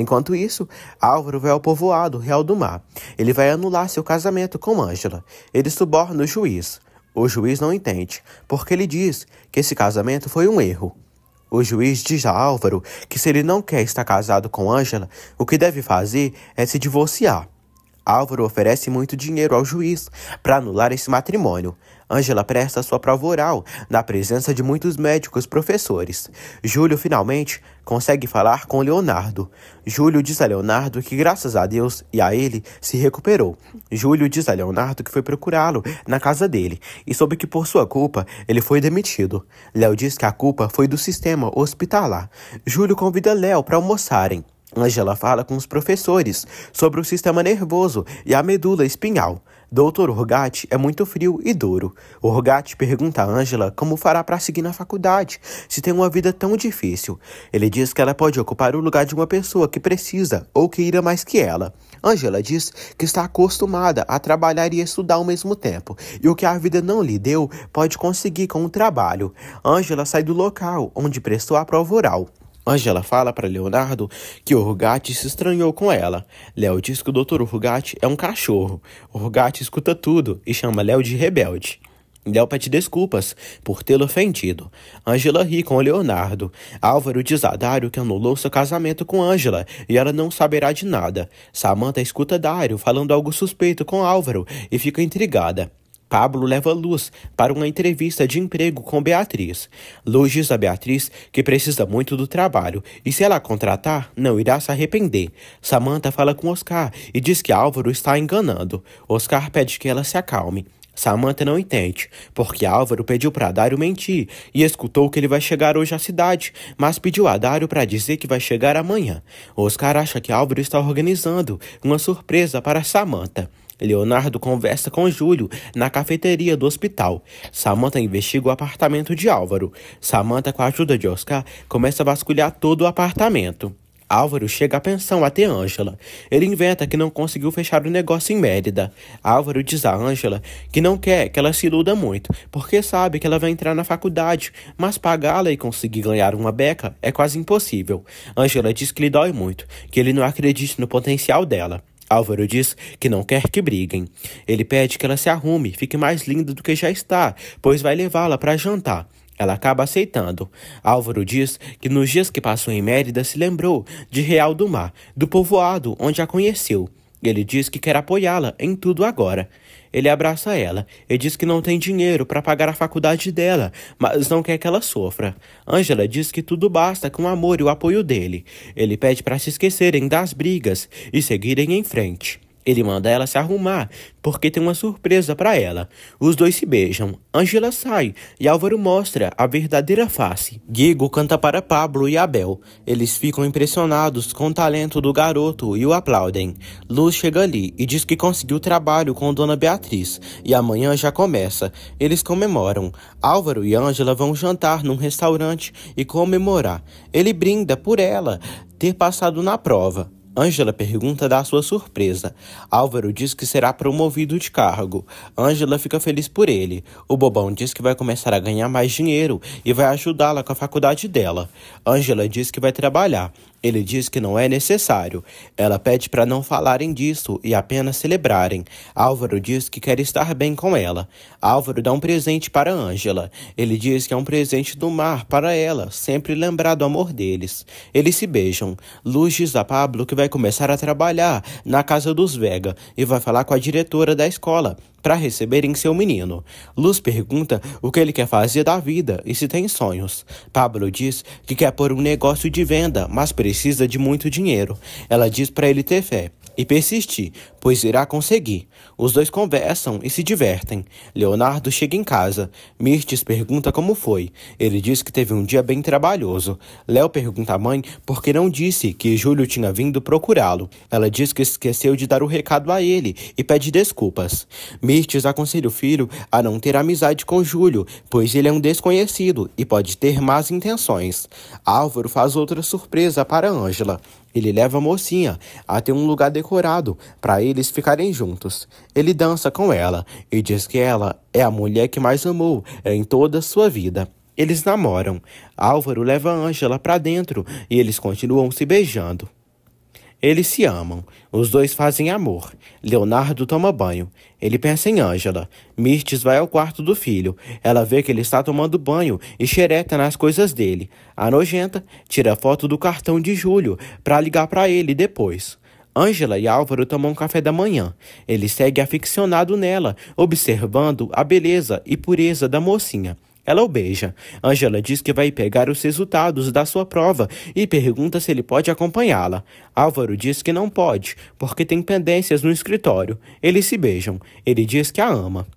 Enquanto isso, Álvaro vai ao povoado Real do Mar. Ele vai anular seu casamento com Ângela. Ele suborna o juiz. O juiz não entende, porque ele diz que esse casamento foi um erro. O juiz diz a Álvaro que se ele não quer estar casado com Ângela, o que deve fazer é se divorciar. Álvaro oferece muito dinheiro ao juiz para anular esse matrimônio. Ângela presta sua prova oral, na presença de muitos médicos professores. Júlio finalmente consegue falar com Leonardo. Júlio diz a Leonardo que, graças a Deus e a ele, se recuperou. Júlio diz a Leonardo que foi procurá-lo na casa dele e soube que, por sua culpa, ele foi demitido. Léo diz que a culpa foi do sistema hospitalar. Júlio convida Léo para almoçarem. Angela fala com os professores sobre o sistema nervoso e a medula espinhal. Doutor Orgatti é muito frio e duro. Orgatti pergunta a Angela como fará para seguir na faculdade, se tem uma vida tão difícil. Ele diz que ela pode ocupar o lugar de uma pessoa que precisa ou que irá mais que ela. Angela diz que está acostumada a trabalhar e estudar ao mesmo tempo, e o que a vida não lhe deu pode conseguir com o trabalho. Angela sai do local onde prestou a prova oral. Angela fala para Leonardo que Orgati se estranhou com ela. Léo diz que o Dr. Orgati é um cachorro. Orgati escuta tudo e chama Léo de rebelde. Léo pede desculpas por tê-lo ofendido. Angela ri com Leonardo. Álvaro diz a Dário que anulou seu casamento com Angela e ela não saberá de nada. Samantha escuta Dário falando algo suspeito com Álvaro e fica intrigada. Pablo leva Luz para uma entrevista de emprego com Beatriz. Luz diz a Beatriz que precisa muito do trabalho e se ela contratar, não irá se arrepender. Samantha fala com Oscar e diz que Álvaro está enganando. Oscar pede que ela se acalme. Samantha não entende, porque Álvaro pediu para Dário mentir e escutou que ele vai chegar hoje à cidade, mas pediu a Dário para dizer que vai chegar amanhã. Oscar acha que Álvaro está organizando uma surpresa para Samantha. Leonardo conversa com Júlio na cafeteria do hospital. Samantha investiga o apartamento de Álvaro. Samantha, com a ajuda de Oscar, começa a vasculhar todo o apartamento. Álvaro chega à pensão até Ângela. Ele inventa que não conseguiu fechar o negócio em Mérida. Álvaro diz a Ângela que não quer que ela se iluda muito, porque sabe que ela vai entrar na faculdade, mas pagá-la e conseguir ganhar uma beca é quase impossível. Ângela diz que lhe dói muito, que ele não acredita no potencial dela. Álvaro diz que não quer que briguem. Ele pede que ela se arrume, fique mais linda do que já está, pois vai levá-la para jantar. Ela acaba aceitando. Álvaro diz que nos dias que passou em Mérida se lembrou de Real do Mar, do povoado onde a conheceu. Ele diz que quer apoiá-la em tudo agora. Ele abraça ela e diz que não tem dinheiro para pagar a faculdade dela, mas não quer que ela sofra. Angela diz que tudo basta com o amor e o apoio dele. Ele pede para se esquecerem das brigas e seguirem em frente. Ele manda ela se arrumar, porque tem uma surpresa para ela. Os dois se beijam. Angela sai e Álvaro mostra a verdadeira face. Gigo canta para Pablo e Abel. Eles ficam impressionados com o talento do garoto e o aplaudem. Luz chega ali e diz que conseguiu trabalho com Dona Beatriz e amanhã já começa. Eles comemoram. Álvaro e Angela vão jantar num restaurante e comemorar. Ele brinda por ela ter passado na prova. Ângela pergunta da sua surpresa. Álvaro diz que será promovido de cargo. Ângela fica feliz por ele. O bobão diz que vai começar a ganhar mais dinheiro e vai ajudá-la com a faculdade dela. Ângela diz que vai trabalhar. Ele diz que não é necessário. Ela pede para não falarem disso e apenas celebrarem. Álvaro diz que quer estar bem com ela. Álvaro dá um presente para Ângela. Ele diz que é um presente do mar para ela, sempre lembrar do amor deles. Eles se beijam. Luz diz a Pablo que vai começar a trabalhar na casa dos Vega e vai falar com a diretora da escola para receberem seu menino. Luz pergunta o que ele quer fazer da vida e se tem sonhos. Pablo diz que quer pôr um negócio de venda, mas precisa de muito dinheiro. Ela diz para ele ter fé e persistir, pois irá conseguir. Os dois conversam e se divertem. Leonardo chega em casa. Mirtes pergunta como foi. Ele diz que teve um dia bem trabalhoso. Léo pergunta à mãe por que não disse que Júlio tinha vindo procurá-lo. Ela diz que esqueceu de dar o recado a ele e pede desculpas. Mirtes aconselha o filho a não ter amizade com Júlio, pois ele é um desconhecido e pode ter más intenções. Álvaro faz outra surpresa para Ângela. Ele leva a mocinha até um lugar decorado para eles ficarem juntos. Ele dança com ela e diz que ela é a mulher que mais amou em toda a sua vida. Eles namoram. Álvaro leva Ângela para dentro e eles continuam se beijando. Eles se amam. Os dois fazem amor. Leonardo toma banho. Ele pensa em Ângela. Mirtes vai ao quarto do filho. Ela vê que ele está tomando banho e xereta nas coisas dele. A nojenta tira foto do cartão de Júlio para ligar para ele depois. Ângela e Álvaro tomam um café da manhã. Ele segue aficionado nela, observando a beleza e pureza da mocinha. Ela o beija. Angela diz que vai pegar os resultados da sua prova e pergunta se ele pode acompanhá-la. Álvaro diz que não pode, porque tem pendências no escritório. Eles se beijam. Ele diz que a ama.